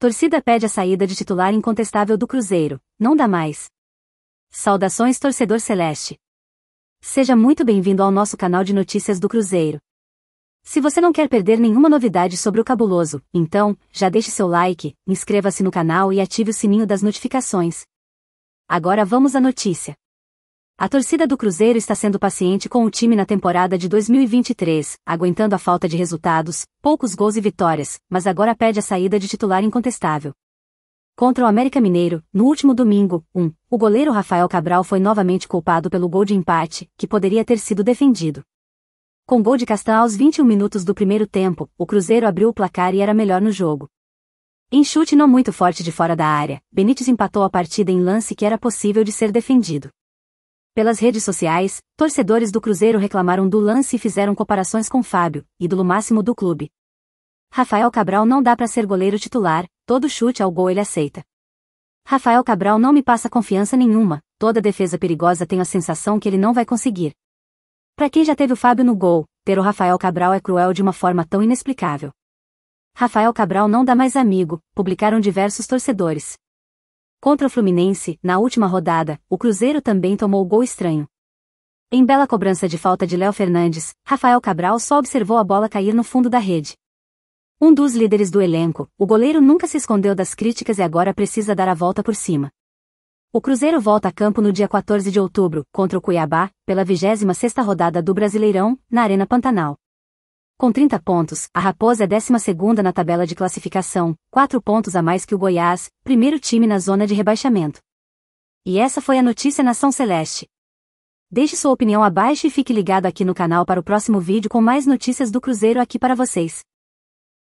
Torcida pede a saída de titular incontestável do Cruzeiro, não dá mais. Saudações torcedor celeste. Seja muito bem-vindo ao nosso canal de notícias do Cruzeiro. Se você não quer perder nenhuma novidade sobre o cabuloso, então, já deixe seu like, inscreva-se no canal e ative o sininho das notificações. Agora vamos à notícia. A torcida do Cruzeiro está sendo paciente com o time na temporada de 2023, aguentando a falta de resultados, poucos gols e vitórias, mas agora pede a saída de titular incontestável. Contra o América Mineiro, no último domingo, 1, um, o goleiro Rafael Cabral foi novamente culpado pelo gol de empate, que poderia ter sido defendido. Com gol de Castan aos 21 minutos do primeiro tempo, o Cruzeiro abriu o placar e era melhor no jogo. Em chute não muito forte de fora da área, Benítez empatou a partida em lance que era possível de ser defendido. Pelas redes sociais, torcedores do Cruzeiro reclamaram do lance e fizeram comparações com Fábio, ídolo máximo do clube. Rafael Cabral não dá para ser goleiro titular, todo chute ao gol ele aceita. Rafael Cabral não me passa confiança nenhuma, toda defesa perigosa tenho a sensação que ele não vai conseguir. Para quem já teve o Fábio no gol, ter o Rafael Cabral é cruel de uma forma tão inexplicável. Rafael Cabral não dá mais amigo, publicaram diversos torcedores. Contra o Fluminense, na última rodada, o Cruzeiro também tomou gol estranho. Em bela cobrança de falta de Léo Fernandes, Rafael Cabral só observou a bola cair no fundo da rede. Um dos líderes do elenco, o goleiro nunca se escondeu das críticas e agora precisa dar a volta por cima. O Cruzeiro volta a campo no dia 14 de outubro, contra o Cuiabá, pela 26ª rodada do Brasileirão, na Arena Pantanal. Com 30 pontos, a Raposa é 12 na tabela de classificação, 4 pontos a mais que o Goiás, primeiro time na zona de rebaixamento. E essa foi a notícia na São Celeste. Deixe sua opinião abaixo e fique ligado aqui no canal para o próximo vídeo com mais notícias do Cruzeiro aqui para vocês.